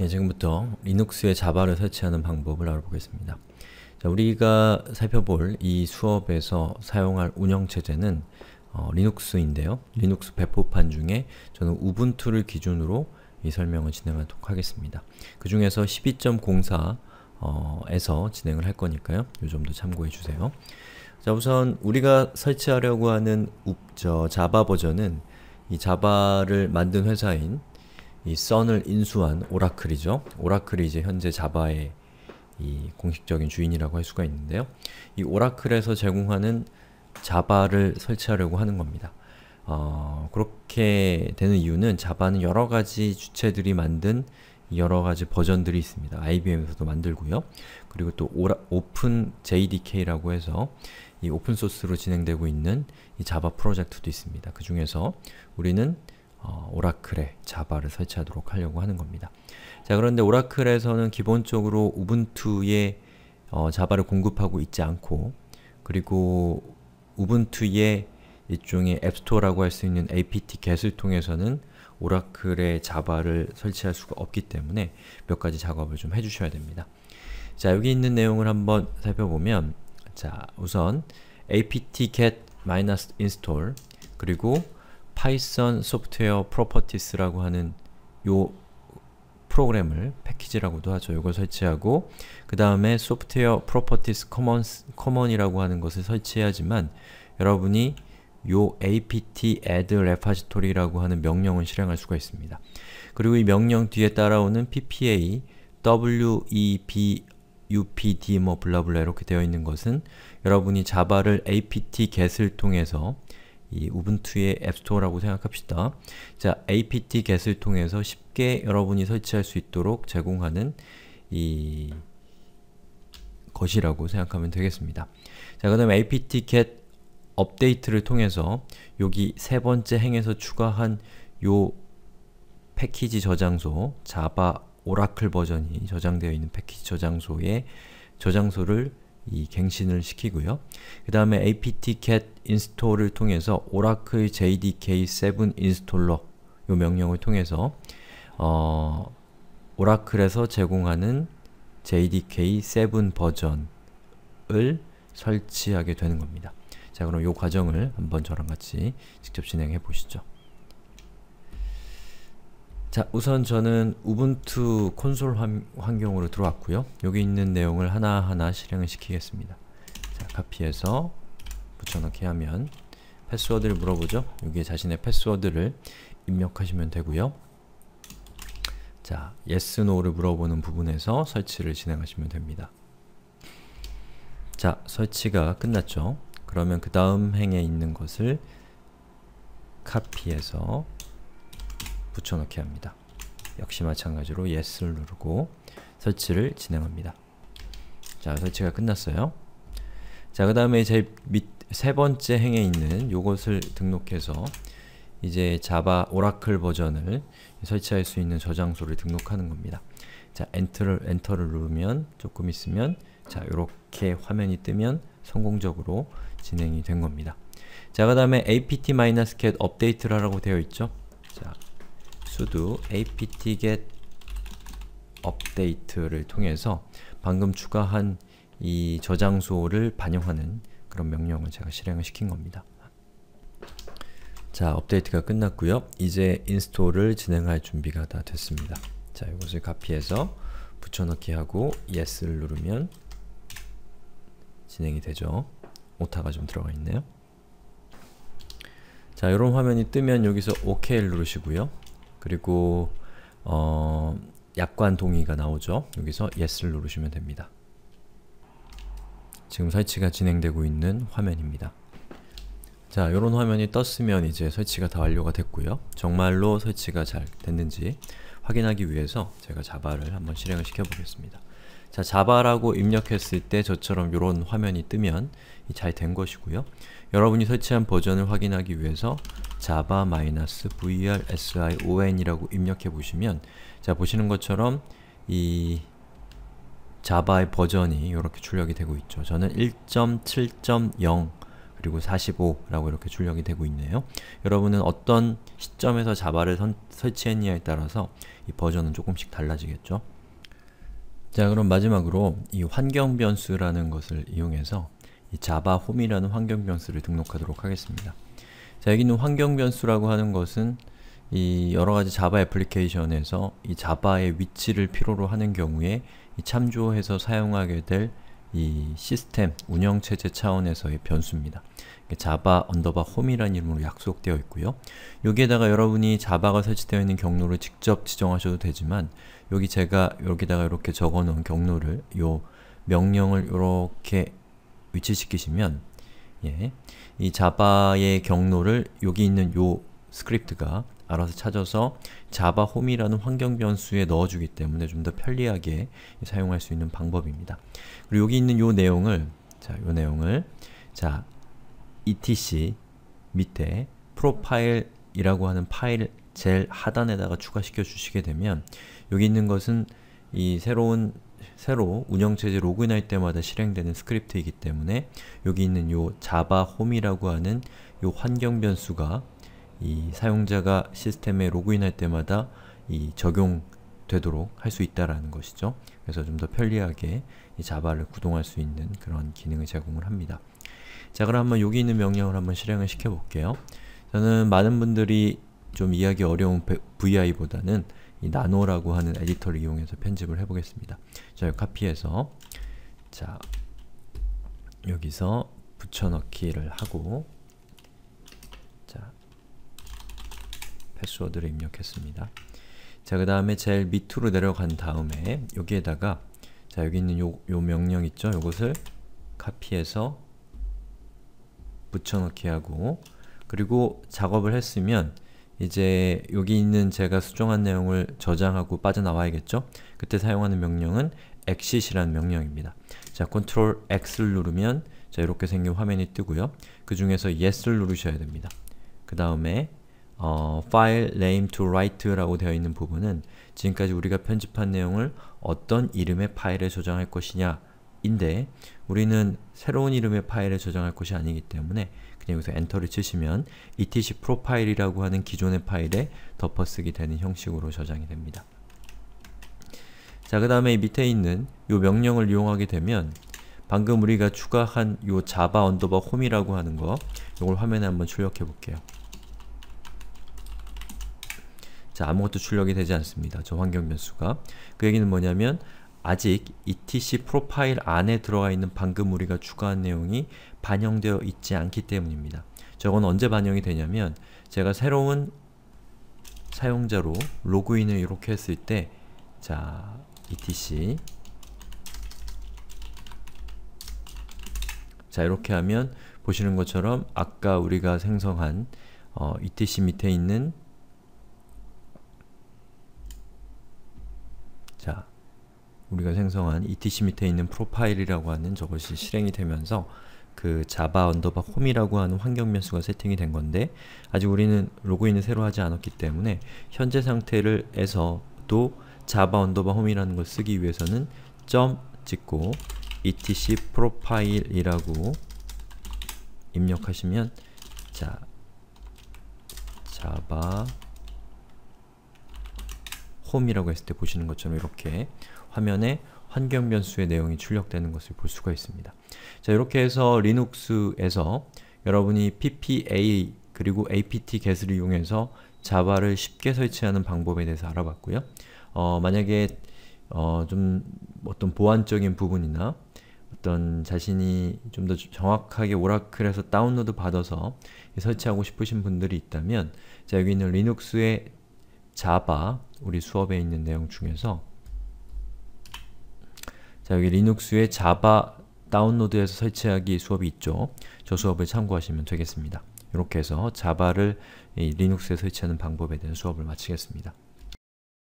예, 지금부터 리눅스에 자바를 설치하는 방법을 알아보겠습니다. 자, 우리가 살펴볼 이 수업에서 사용할 운영체제는 어, 리눅스인데요. 리눅스 배포판 중에 저는 우분투를 기준으로 이 설명을 진행하도록 하겠습니다. 그 중에서 12.04에서 어, 진행을 할 거니까요. 이 점도 참고해 주세요. 자 우선 우리가 설치하려고 하는 우, 저 자바 버전은 이 자바를 만든 회사인 이 썬을 인수한 오라클이죠. 오라클이 이제 현재 자바의 이 공식적인 주인이라고 할 수가 있는데요. 이 오라클에서 제공하는 자바를 설치하려고 하는 겁니다. 어, 그렇게 되는 이유는 자바는 여러가지 주체들이 만든 여러가지 버전들이 있습니다. IBM에서도 만들고요. 그리고 또 오라, 오픈 JDK라고 해서 이 오픈소스로 진행되고 있는 이 자바 프로젝트도 있습니다. 그 중에서 우리는 어, 오라클에 자바를 설치하도록 하려고 하는 겁니다. 자 그런데 오라클에서는 기본적으로 우분투에 어, 자바를 공급하고 있지 않고 그리고 우분투의 일종의 앱스토어라고 할 수 있는 apt get을 통해서는 오라클에 자바를 설치할 수가 없기 때문에 몇 가지 작업을 좀 해주셔야 됩니다. 자 여기 있는 내용을 한번 살펴보면 자 우선 apt get-install 그리고 파이썬 소프트웨어 프로퍼티스라고 하는 요 프로그램을 패키지라고도 하죠. 이걸 설치하고 그 다음에 소프트웨어 프로퍼티스 커먼이라고 하는 것을 설치해야지만 여러분이 요 apt add repository라고 하는 명령을 실행할 수가 있습니다. 그리고 이 명령 뒤에 따라오는 ppa, web, upd 뭐 블라블라 이렇게 되어 있는 것은 여러분이 자바를 apt get을 통해서 이 우분투의 앱스토어라고 생각합시다. 자, apt get을 통해서 쉽게 여러분이 설치할 수 있도록 제공하는 이 것이라고 생각하면 되겠습니다. 자, 그 다음에 apt get 업데이트를 통해서 여기 세 번째 행에서 추가한 요 패키지 저장소, 자바 오라클 버전이 저장되어 있는 패키지 저장소에 저장소를 이 갱신을 시키고요. 그 다음에 apt-get install을 통해서 오라클 jdk7 i n s t 요 명령을 통해서 어, 오라클에서 제공하는 jdk7 버전을 설치하게 되는 겁니다. 자 그럼 이 과정을 한번 저랑 같이 직접 진행해 보시죠. 자 우선 저는 우분투 콘솔 환, 경으로 들어왔고요 여기 있는 내용을 하나하나 실행을 시키겠습니다 자 카피해서 붙여넣기 하면 패스워드를 물어보죠 여기에 자신의 패스워드를 입력하시면 되고요 자 yes, no를 물어보는 부분에서 설치를 진행하시면 됩니다 자 설치가 끝났죠 그러면 그 다음 행에 있는 것을 카피해서 붙여넣기 합니다. 역시 마찬가지로 yes를 누르고 설치를 진행합니다. 자, 설치가 끝났어요. 자, 그 다음에 제밑세 번째 행에 있는 요것을 등록해서 이제 자바 오라클 버전을 설치할 수 있는 저장소를 등록하는 겁니다. 자, 엔터를, 엔터를 누르면 조금 있으면 자, 요렇게 화면이 뜨면 성공적으로 진행이 된 겁니다. 자, 그 다음에 apt-cat 업데이트를 하라고 되어 있죠? 자, sudo apt-get update를 통해서 방금 추가한 이 저장소를 반영하는 그런 명령을 제가 실행을 시킨 겁니다. 자, 업데이트가 끝났고요. 이제 인스톨을 진행할 준비가 다 됐습니다. 자, 이것을 카피해서 붙여넣기 하고 yes를 누르면 진행이 되죠. 오타가 좀 들어가 있네요. 자, 이런 화면이 뜨면 여기서 OK를 누르시고요. 그리고 어, 약관 동의가 나오죠. 여기서 yes를 누르시면 됩니다. 지금 설치가 진행되고 있는 화면입니다. 자, 이런 화면이 떴으면 이제 설치가 다 완료가 됐고요. 정말로 설치가 잘 됐는지 확인하기 위해서 제가 자바를 한번 실행을 시켜보겠습니다. 자, 자바라고 입력했을 때 저처럼 이런 화면이 뜨면 잘 된 것이고요. 여러분이 설치한 버전을 확인하기 위해서 java-vrsion이라고 입력해 보시면 자, 보시는 것처럼 이 자바의 버전이 이렇게 출력이 되고 있죠. 저는 1.7.0 그리고 45라고 이렇게 출력이 되고 있네요. 여러분은 어떤 시점에서 자바를 선, 설치했냐에 따라서 이 버전은 조금씩 달라지겠죠. 자 그럼 마지막으로 이 환경 변수라는 것을 이용해서 이 자바 홈이라는 환경 변수를 등록하도록 하겠습니다. 자 여기 있는 환경 변수라고 하는 것은 이 여러가지 자바 애플리케이션에서 이 자바의 위치를 필요로 하는 경우에 참조해서 사용하게 될이 시스템 운영체제 차원에서의 변수입니다. 자바 언더바 홈이라는 이름으로 약속되어 있고요. 여기에다가 여러분이 자바가 설치되어 있는 경로를 직접 지정하셔도 되지만 여기 제가 여기다가 이렇게 적어놓은 경로를 요 명령을 이렇게 위치시키시면 예, 이 자바의 경로를 여기 있는 요 스크립트가 알아서 찾아서 자바 홈이라는 환경 변수에 넣어주기 때문에 좀 더 편리하게 사용할 수 있는 방법입니다. 그리고 여기 있는 요 내용을 자, 요 내용을 자, etc 밑에 프로파일이라고 하는 파일 젤 하단에다가 추가시켜 주시게 되면 여기 있는 것은 이 새로운 새로 운영체제 로그인할 때마다 실행되는 스크립트이기 때문에 여기 있는 요 자바 홈이라고 하는 요 환경 변수가 이 사용자가 시스템에 로그인할 때마다 이 적용되도록 할 수 있다라는 것이죠. 그래서 좀 더 편리하게 자바를 구동할 수 있는 그런 기능을 제공을 합니다. 자 그럼 한번 여기 있는 명령을 한번 실행을 시켜볼게요. 저는 많은 분들이 좀 이해하기 어려운 vi보다는 이 나노라고 하는 에디터를 이용해서 편집을 해보겠습니다. 자, 카피해서 자 여기서 붙여넣기를 하고 패스워드를 입력했습니다. 자, 그 다음에 제일 밑으로 내려간 다음에 여기에다가 자, 여기 있는 요, 요 명령 있죠? 요것을 카피해서 붙여넣기 하고 그리고 작업을 했으면 이제 여기 있는 제가 수정한 내용을 저장하고 빠져나와야겠죠? 그때 사용하는 명령은 exit이라는 명령입니다. 자, 컨트롤 X를 누르면 자, 이렇게 생긴 화면이 뜨고요. 그 중에서 yes를 누르셔야 됩니다. 그 다음에 어, file name to write라고 되어 있는 부분은 지금까지 우리가 편집한 내용을 어떤 이름의 파일에 저장할 것이냐 인데 우리는 새로운 이름의 파일에 저장할 것이 아니기 때문에 그냥 여기서 엔터를 치시면 etc 프로파일이라고 하는 기존의 파일에 덮어쓰기 되는 형식으로 저장이 됩니다. 자, 그 다음에 밑에 있는 이 명령을 이용하게 되면 방금 우리가 추가한 이 java 언더바 홈이라고 하는 거 이걸 화면에 한번 출력해 볼게요. 자, 아무것도 출력이 되지 않습니다. 저 환경 변수가. 그 얘기는 뭐냐면 아직 etc 프로파일 안에 들어가 있는 방금 우리가 추가한 내용이 반영되어 있지 않기 때문입니다. 저건 언제 반영이 되냐면 제가 새로운 사용자로 로그인을 이렇게 했을 때 자, etc 자, 이렇게 하면 보시는 것처럼 아까 우리가 생성한 어, etc 밑에 있는 우리가 생성한 etc 밑에 있는 프로파일이라고 하는 저것이 실행이 되면서 그 자바 언더바 홈이라고 하는 환경 변수가 세팅이 된 건데 아직 우리는 로그인을 새로 하지 않았기 때문에 현재 상태를 에서도 자바 언더바 홈이라는 걸 쓰기 위해서는 점 찍고 etc 프로파일이라고 입력하시면 자 자바 홈이라고 했을 때 보시는 것처럼 이렇게 화면에 환경 변수의 내용이 출력되는 것을 볼 수가 있습니다. 자, 이렇게 해서 리눅스에서 여러분이 ppa 그리고 apt-get을 이용해서 자바를 쉽게 설치하는 방법에 대해서 알아봤고요. 어, 만약에 어, 좀 어떤 보안적인 부분이나 어떤 자신이 좀 더 정확하게 오라클에서 다운로드 받아서 설치하고 싶으신 분들이 있다면 자 여기 있는 리눅스의 자바 우리 수업에 있는 내용 중에서 자, 여기 리눅스의 자바 다운로드에서 설치하기 수업이 있죠. 저 수업을 참고하시면 되겠습니다. 이렇게 해서 자바를 리눅스에 설치하는 방법에 대한 수업을 마치겠습니다.